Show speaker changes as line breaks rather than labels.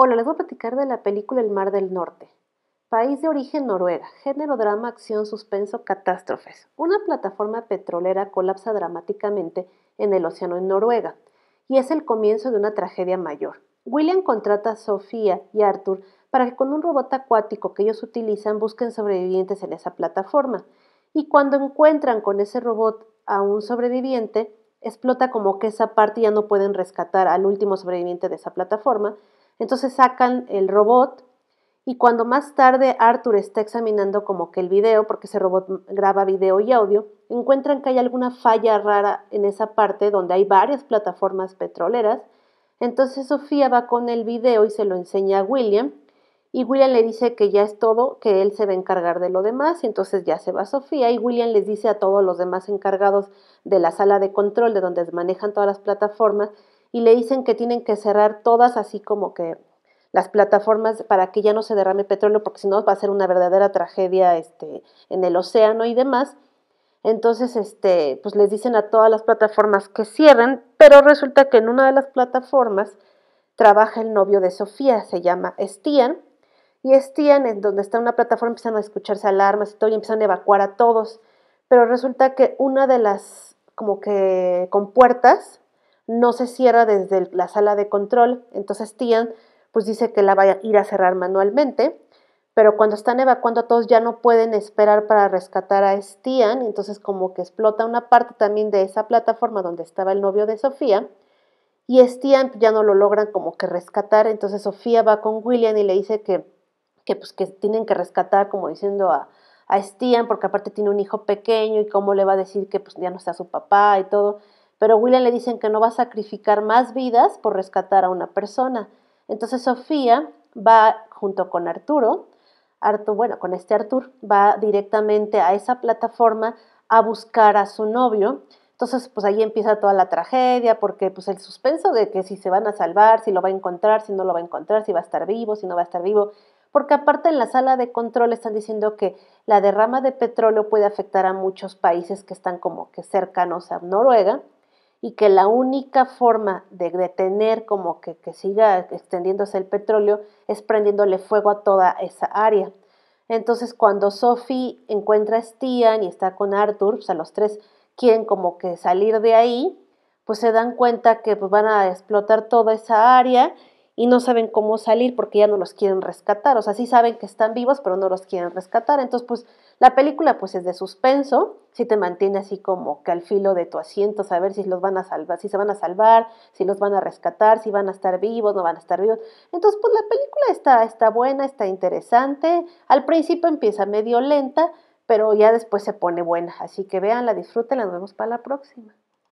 Hola, les voy a platicar de la película El Mar del Norte. País de origen Noruega, género drama, acción, suspenso, catástrofes. Una plataforma petrolera colapsa dramáticamente en el océano en Noruega y es el comienzo de una tragedia mayor. William contrata a Sofía y Arthur para que con un robot acuático que ellos utilizan busquen sobrevivientes en esa plataforma. Y cuando encuentran con ese robot a un sobreviviente, explota como que esa parte ya no pueden rescatar al último sobreviviente de esa plataforma entonces sacan el robot y cuando más tarde Arthur está examinando como que el video, porque ese robot graba video y audio, encuentran que hay alguna falla rara en esa parte donde hay varias plataformas petroleras. Entonces Sofía va con el video y se lo enseña a William y William le dice que ya es todo, que él se va a encargar de lo demás, y entonces ya se va Sofía y William les dice a todos los demás encargados de la sala de control de donde manejan todas las plataformas y le dicen que tienen que cerrar todas así como que las plataformas para que ya no se derrame petróleo, porque si no va a ser una verdadera tragedia este, en el océano y demás. Entonces, este, pues les dicen a todas las plataformas que cierren, pero resulta que en una de las plataformas trabaja el novio de Sofía, se llama Estian, y Estian, en donde está una plataforma, empiezan a escucharse alarmas y todo, y empiezan a evacuar a todos, pero resulta que una de las, como que, con puertas no se cierra desde la sala de control, entonces Tian pues dice que la va a ir a cerrar manualmente, pero cuando están evacuando a todos ya no pueden esperar para rescatar a Stian, entonces como que explota una parte también de esa plataforma donde estaba el novio de Sofía, y Stian pues, ya no lo logran como que rescatar, entonces Sofía va con William y le dice que, pues que tienen que rescatar como diciendo a, a Stian, porque aparte tiene un hijo pequeño y cómo le va a decir que pues ya no está su papá y todo, pero William le dicen que no va a sacrificar más vidas por rescatar a una persona. Entonces Sofía va junto con Arturo, arturo bueno, con este Arturo va directamente a esa plataforma a buscar a su novio. Entonces, pues ahí empieza toda la tragedia, porque pues el suspenso de que si se van a salvar, si lo va a encontrar, si no lo va a encontrar, si va a estar vivo, si no va a estar vivo, porque aparte en la sala de control están diciendo que la derrama de petróleo puede afectar a muchos países que están como que cercanos a Noruega, y que la única forma de detener como que, siga extendiéndose el petróleo es prendiéndole fuego a toda esa área. Entonces cuando Sophie encuentra a Stian y está con Arthur, o sea, los tres quieren como que salir de ahí, pues se dan cuenta que pues, van a explotar toda esa área y no saben cómo salir porque ya no los quieren rescatar. O sea, sí saben que están vivos, pero no los quieren rescatar. Entonces, pues la película pues es de suspenso, si te mantiene así como que al filo de tu asiento, saber si los van a salvar, si se van a salvar, si los van a rescatar, si van a estar vivos, no van a estar vivos. Entonces, pues la película está, está buena, está interesante. Al principio empieza medio lenta, pero ya después se pone buena. Así que véanla, disfrútenla, nos vemos para la próxima.